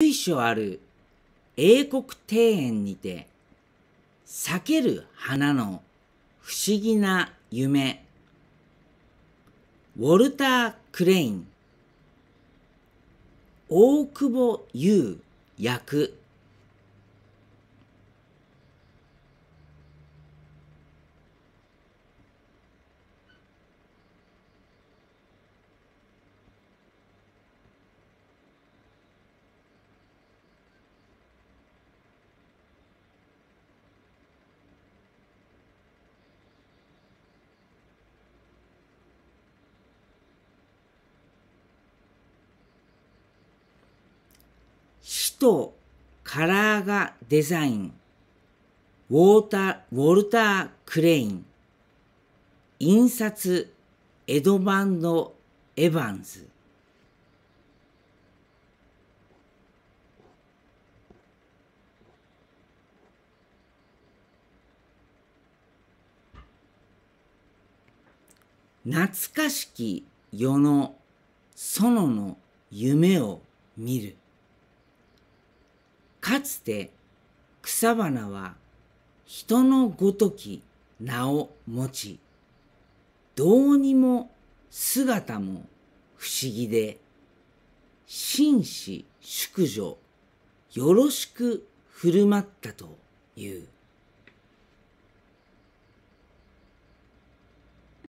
随所ある英国庭園にて、裂ける花の不思議な夢。ウォルター・クレイン。大久保優役。とカラーがデザイン、ウォーター、ウォルター・クレイン、印刷、エドマンド・エヴァンズ。懐かしき世の園の夢を見る。かつて草花は人のごとき名を持ち、どうにも姿も不思議で、紳士淑女よろしく振る舞ったという。